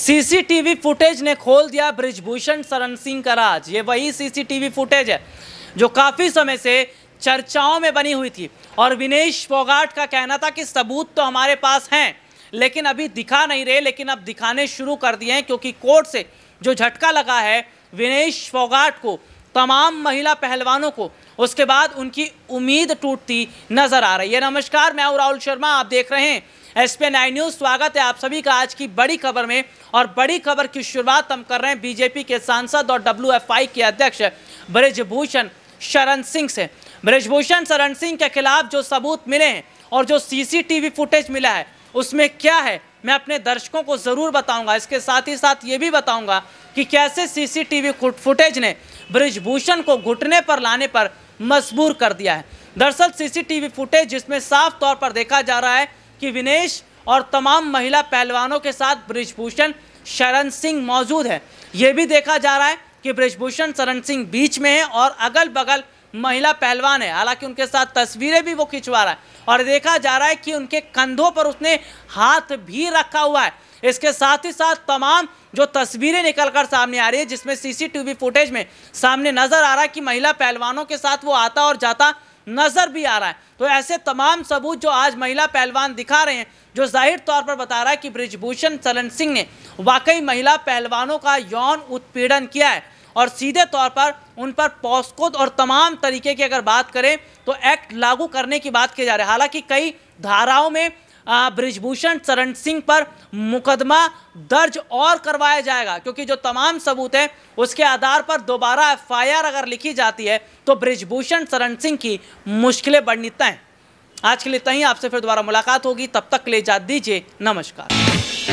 CCTV footage ने खोल दिया ब्रिजभूषण शरण सिंह का राज ये वही सीसीटीवी फुटेज है जो काफ़ी समय से चर्चाओं में बनी हुई थी और विनेश फोगाट का कहना था कि सबूत तो हमारे पास हैं लेकिन अभी दिखा नहीं रहे लेकिन अब दिखाने शुरू कर दिए हैं क्योंकि कोर्ट से जो झटका लगा है विनेश फोगाट को तमाम महिला पहलवानों को उसके बाद उनकी उम्मीद टूटती नज़र आ रही है नमस्कार मैं हूँ राहुल शर्मा आप देख रहे हैं एस पी नाइन न्यूज़ स्वागत है आप सभी का आज की बड़ी खबर में और बड़ी खबर की शुरुआत हम कर रहे हैं बीजेपी के सांसद और आई के अध्यक्ष ब्रजभूषण शरण सिंह से ब्रजभूषण शरण सिंह के खिलाफ जो सबूत मिले हैं और जो सीसीटीवी फुटेज मिला है उसमें क्या है मैं अपने दर्शकों को ज़रूर बताऊंगा इसके साथ ही साथ ये भी बताऊंगा कि कैसे सीसीटीवी फुटेज ने ब्रजभूषण को घुटने पर लाने पर मजबूर कर दिया है दरअसल सीसीटीवी फुटेज जिसमें साफ तौर पर देखा जा रहा है कि विनेश और तमाम महिला पहलवानों के साथ ब्रिजभूषण शरण सिंह मौजूद है ये भी देखा जा रहा है कि ब्रिजभूषण शरण सिंह बीच में है और अगल बगल महिला पहलवान है हालांकि उनके साथ तस्वीरें भी वो खिंचवा रहा है और देखा जा रहा है कि उनके कंधों पर उसने हाथ भी रखा हुआ है इसके साथ ही साथ तमाम जो तस्वीरें निकलकर सामने आ रही है जिसमें सीसीटीवी फुटेज में सामने नजर आ रहा है कि महिला पहलवानों के साथ वो आता और जाता नज़र भी आ रहा है तो ऐसे तमाम सबूत जो आज महिला पहलवान दिखा रहे हैं जो जाहिर तौर पर बता रहा है कि ब्रिजभूषण चरण सिंह ने वाकई महिला पहलवानों का यौन उत्पीड़न किया है और सीधे तौर पर उन पर पॉस्को और तमाम तरीके की अगर बात करें तो एक्ट लागू करने की बात की जा रही है हालांकि कई धाराओं में ब्रिजभूषण चरण सिंह पर मुकदमा दर्ज और करवाया जाएगा क्योंकि जो तमाम सबूत हैं उसके आधार पर दोबारा एफआईआर अगर लिखी जाती है तो ब्रिजभूषण चरण सिंह की मुश्किलें बढ़नी तय आज के लिए तय आपसे फिर दोबारा मुलाकात होगी तब तक ले जा दीजिए नमस्कार